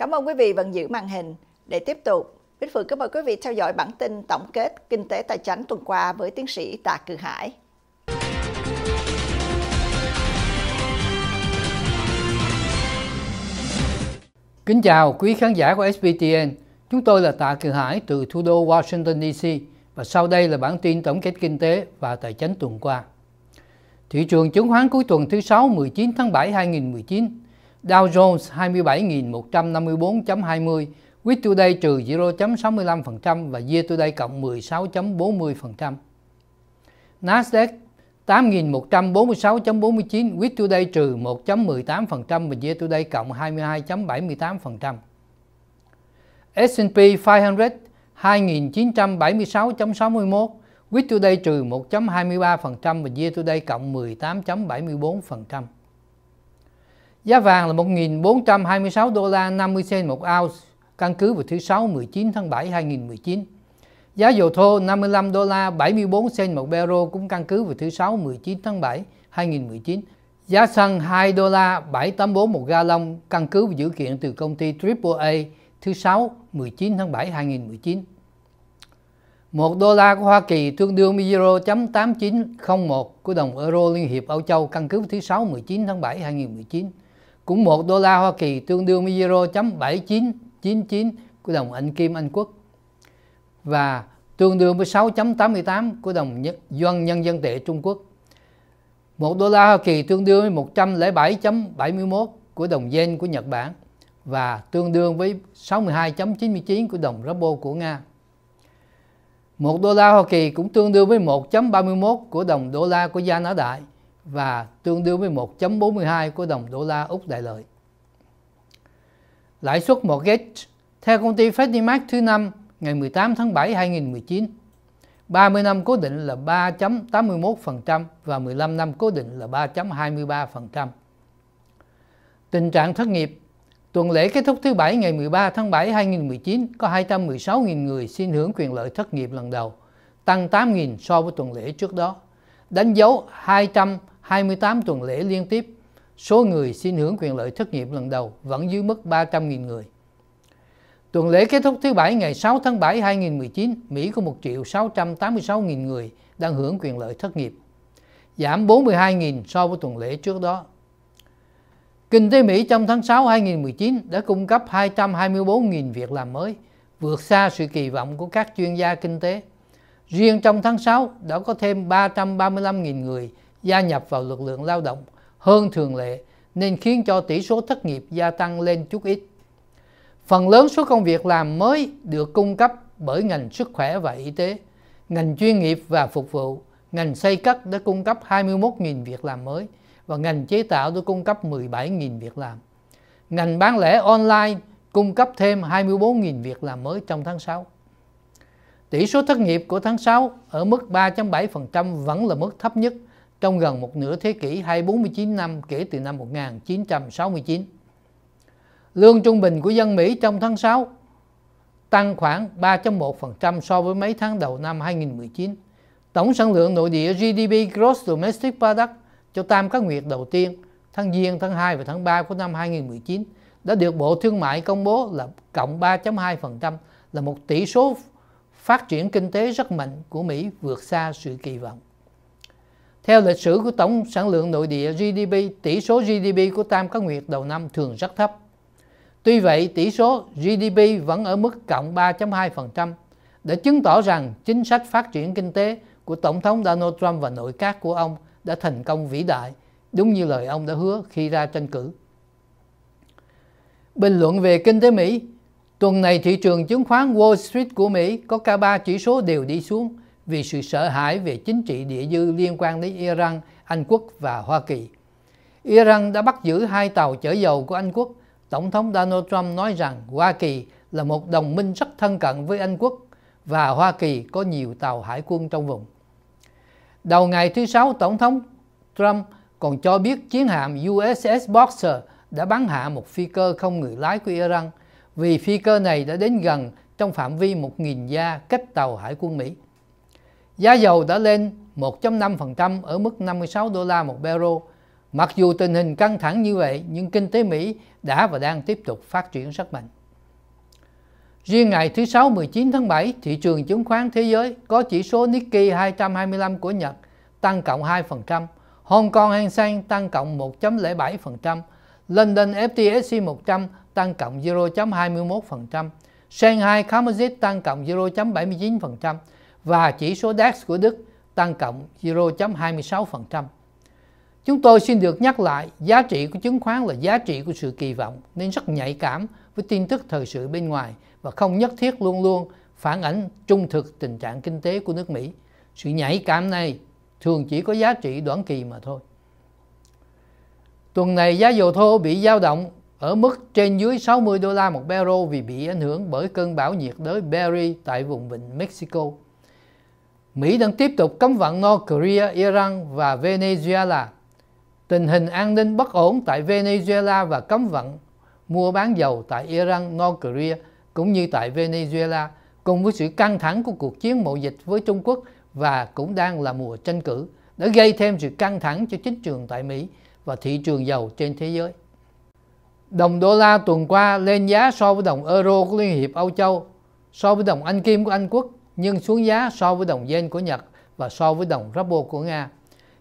Cảm ơn quý vị vẫn giữ màn hình. Để tiếp tục, Bích Phượng cảm mời quý vị theo dõi bản tin tổng kết Kinh tế Tài chính tuần qua với tiến sĩ Tạ Cử Hải. Kính chào quý khán giả của SBTN. Chúng tôi là Tạ Cử Hải từ thủ đô Washington DC và sau đây là bản tin tổng kết kinh tế và tài chính tuần qua. Thị trường chứng khoán cuối tuần thứ 6 19 tháng 7 2019 Dow Jones 27.154.20, Week Today trừ 0.65% và Year Today cộng 16.40%. Nasdaq 8.146.49, Week Today trừ 1.18% và Year Today cộng 22.78%. S&P 500 2.976.61, Week Today trừ 1.23% và Year Today cộng 18.74%. Giá vàng là 1.426 đô la 50 cent một ounce, căn cứ vào thứ Sáu 19 tháng 7 2019. Giá dầu thô 55 đô la 74 cent một barrel cũng căn cứ vào thứ Sáu 19 tháng 7 2019. Giá xăng 2 đô la 784 một ga căn cứ vào dữ kiện từ công ty AAA thứ Sáu 19 tháng 7 2019. 1 đô la của Hoa Kỳ tương đương với 0.8901 của đồng euro Liên hiệp Âu Châu căn cứ vào thứ 6 19 tháng 7 2019 cũng một đô la Hoa Kỳ tương đương với 0.7999 của đồng Anh Kim Anh Quốc và tương đương với 6.88 của đồng dân nhân dân tệ Trung Quốc. một đô la Hoa Kỳ tương đương với 107.71 của đồng yen của Nhật Bản và tương đương với 62.99 của đồng ruble của Nga. một đô la Hoa Kỳ cũng tương đương với 1.31 của đồng đô la của Gia Ná Đại và tương đương với 1.42 của đồng đô la Úc đại lợi. Lãi suất mortgage theo công ty Freddie Mac thứ năm ngày 18 tháng 7 2019, 30 năm cố định là 3.81% và 15 năm cố định là 3.23%. Tình trạng thất nghiệp Tuần lễ kết thúc thứ Bảy ngày 13 tháng 7 2019 có 216.000 người xin hưởng quyền lợi thất nghiệp lần đầu, tăng 8.000 so với tuần lễ trước đó, đánh dấu 200 28 tuần lễ liên tiếp, số người xin hưởng quyền lợi thất nghiệp lần đầu vẫn dưới mức 300.000 người. Tuần lễ kết thúc thứ Bảy ngày 6 tháng 7 2019, Mỹ có 1 triệu 686.000 người đang hưởng quyền lợi thất nghiệp, giảm 42.000 so với tuần lễ trước đó. Kinh tế Mỹ trong tháng 6 2019 đã cung cấp 224.000 việc làm mới, vượt xa sự kỳ vọng của các chuyên gia kinh tế. Riêng trong tháng 6 đã có thêm 335.000 người gia nhập vào lực lượng lao động hơn thường lệ nên khiến cho tỷ số thất nghiệp gia tăng lên chút ít. Phần lớn số công việc làm mới được cung cấp bởi ngành sức khỏe và y tế, ngành chuyên nghiệp và phục vụ, ngành xây cất đã cung cấp 21.000 việc làm mới và ngành chế tạo đã cung cấp 17.000 việc làm. Ngành bán lẻ online cung cấp thêm 24.000 việc làm mới trong tháng 6. Tỷ số thất nghiệp của tháng 6 ở mức 3.7% vẫn là mức thấp nhất – trong gần một nửa thế kỷ hay 49 năm kể từ năm 1969. Lương trung bình của dân Mỹ trong tháng 6 tăng khoảng 3.1% so với mấy tháng đầu năm 2019. Tổng sản lượng nội địa GDP Gross Domestic Product cho tam các nguyệt đầu tiên, tháng Giêng, tháng 2 và tháng 3 của năm 2019 đã được Bộ Thương mại công bố là cộng 3.2% là một tỷ số phát triển kinh tế rất mạnh của Mỹ vượt xa sự kỳ vọng. Theo lịch sử của tổng sản lượng nội địa GDP, tỷ số GDP của Tam Cá Nguyệt đầu năm thường rất thấp. Tuy vậy, tỷ số GDP vẫn ở mức cộng 3.2%, để chứng tỏ rằng chính sách phát triển kinh tế của Tổng thống Donald Trump và nội các của ông đã thành công vĩ đại, đúng như lời ông đã hứa khi ra tranh cử. Bình luận về kinh tế Mỹ Tuần này thị trường chứng khoán Wall Street của Mỹ có cả ba chỉ số đều đi xuống, vì sự sợ hãi về chính trị địa dư liên quan đến Iran, Anh quốc và Hoa Kỳ. Iran đã bắt giữ hai tàu chở dầu của Anh quốc. Tổng thống Donald Trump nói rằng Hoa Kỳ là một đồng minh rất thân cận với Anh quốc và Hoa Kỳ có nhiều tàu hải quân trong vùng. Đầu ngày thứ Sáu, Tổng thống Trump còn cho biết chiến hạm USS Boxer đã bắn hạ một phi cơ không người lái của Iran vì phi cơ này đã đến gần trong phạm vi 1.000 gia cách tàu hải quân Mỹ. Giá dầu đã lên 1.5% ở mức 56 đô la một barrel. Mặc dù tình hình căng thẳng như vậy, nhưng kinh tế Mỹ đã và đang tiếp tục phát triển rất mạnh. Riêng ngày thứ Sáu 19 tháng 7, thị trường chứng khoán thế giới có chỉ số Nikkei 225 của Nhật tăng cộng 2%, Hong Kong Hang Seng tăng cộng 1.07%, London FTSE 100 tăng cộng 0.21%, Shanghai Composite tăng cộng 0.79%, và chỉ số DAX của Đức tăng cộng 0.26%. Chúng tôi xin được nhắc lại, giá trị của chứng khoán là giá trị của sự kỳ vọng nên rất nhạy cảm với tin tức thời sự bên ngoài và không nhất thiết luôn luôn phản ảnh trung thực tình trạng kinh tế của nước Mỹ. Sự nhạy cảm này thường chỉ có giá trị đoạn kỳ mà thôi. Tuần này giá dầu thô bị dao động ở mức trên dưới 60 đô la một barrel vì bị ảnh hưởng bởi cơn bão nhiệt đới Barry tại vùng vịnh Mexico. Mỹ đang tiếp tục cấm vận North Korea, Iran và Venezuela. Tình hình an ninh bất ổn tại Venezuela và cấm vận mua bán dầu tại Iran, North Korea cũng như tại Venezuela cùng với sự căng thẳng của cuộc chiến mậu dịch với Trung Quốc và cũng đang là mùa tranh cử đã gây thêm sự căng thẳng cho chính trường tại Mỹ và thị trường dầu trên thế giới. Đồng đô la tuần qua lên giá so với đồng euro của Liên hiệp Âu Châu, so với đồng Anh Kim của Anh Quốc nhưng xuống giá so với đồng yen của Nhật và so với đồng ruble của Nga.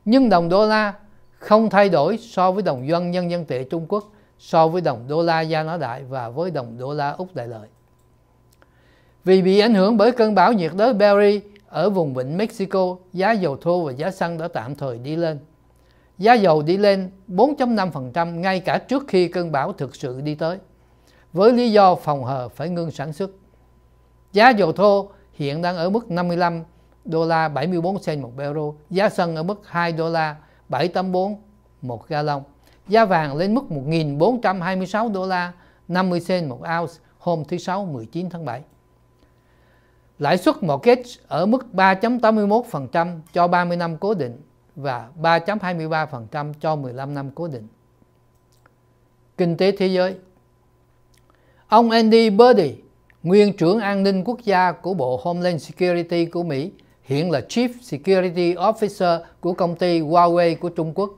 Nhưng đồng đô la không thay đổi so với đồng yuan nhân dân tệ Trung Quốc, so với đồng đô la Gia Nó Đại và với đồng đô la Úc Đại Lợi. Vì bị ảnh hưởng bởi cơn bão nhiệt đới Barry ở vùng vịnh Mexico, giá dầu thô và giá xăng đã tạm thời đi lên. Giá dầu đi lên 4.5% ngay cả trước khi cơn bão thực sự đi tới, với lý do phòng hờ phải ngưng sản xuất. Giá dầu thô hiện đang ở mức 55 đô la 74 cent một euro, giá xăng ở mức 2 đô la 784 một gallon. Giá vàng lên mức 1.426 đô la 50 cent một ounce hôm thứ Sáu 19 tháng 7. Lãi suất mortgage ở mức 3.81% cho 30 năm cố định và 3.23% cho 15 năm cố định. Kinh tế thế giới Ông Andy Birdie nguyên trưởng an ninh quốc gia của Bộ Homeland Security của Mỹ, hiện là Chief Security Officer của công ty Huawei của Trung Quốc,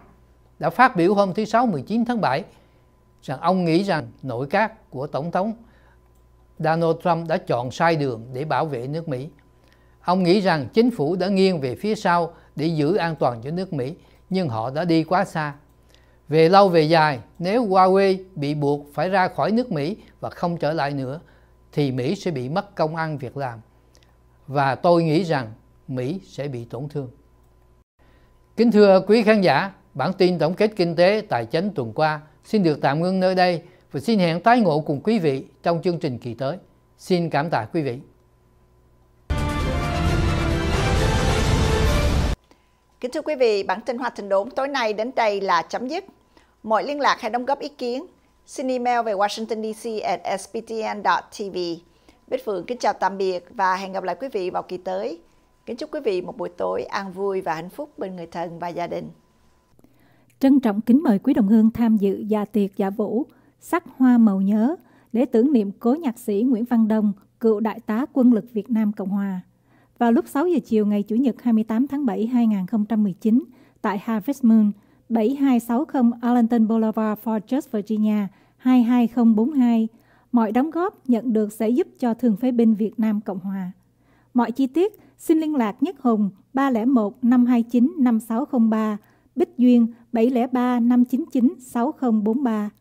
đã phát biểu hôm thứ Sáu 19 tháng 7 rằng ông nghĩ rằng nội các của Tổng thống Donald Trump đã chọn sai đường để bảo vệ nước Mỹ. Ông nghĩ rằng chính phủ đã nghiêng về phía sau để giữ an toàn cho nước Mỹ, nhưng họ đã đi quá xa. Về lâu về dài, nếu Huawei bị buộc phải ra khỏi nước Mỹ và không trở lại nữa, thì Mỹ sẽ bị mất công ăn việc làm và tôi nghĩ rằng Mỹ sẽ bị tổn thương. Kính thưa quý khán giả, bản tin tổng kết kinh tế tài chính tuần qua xin được tạm ngưng nơi đây và xin hẹn tái ngộ cùng quý vị trong chương trình kỳ tới. Xin cảm tạ quý vị. Kính thưa quý vị, bản tin Hoa Thịnh Đốn tối nay đến đây là chấm dứt. Mọi liên lạc hay đóng góp ý kiến Xin email về Washington DC at sptn tv Bích Phượng kính chào tạm biệt và hẹn gặp lại quý vị vào kỳ tới. Kính chúc quý vị một buổi tối an vui và hạnh phúc bên người thân và gia đình. Trân trọng kính mời quý đồng hương tham dự dạ tiệc dạ vũ, sắc hoa màu nhớ để tưởng niệm cố nhạc sĩ Nguyễn Văn Đông, cựu đại tá quân lực Việt Nam Cộng Hòa. Vào lúc 6 giờ chiều ngày Chủ nhật 28 tháng 7 2019 tại Harvest Moon, 7260 Arlington Boulevard, Fort Worth, Virginia – 22042. Mọi đóng góp nhận được sẽ giúp cho Thường phế binh Việt Nam Cộng Hòa. Mọi chi tiết xin liên lạc Nhất Hùng 301 529 5603, Bích Duyên 703 599 6043.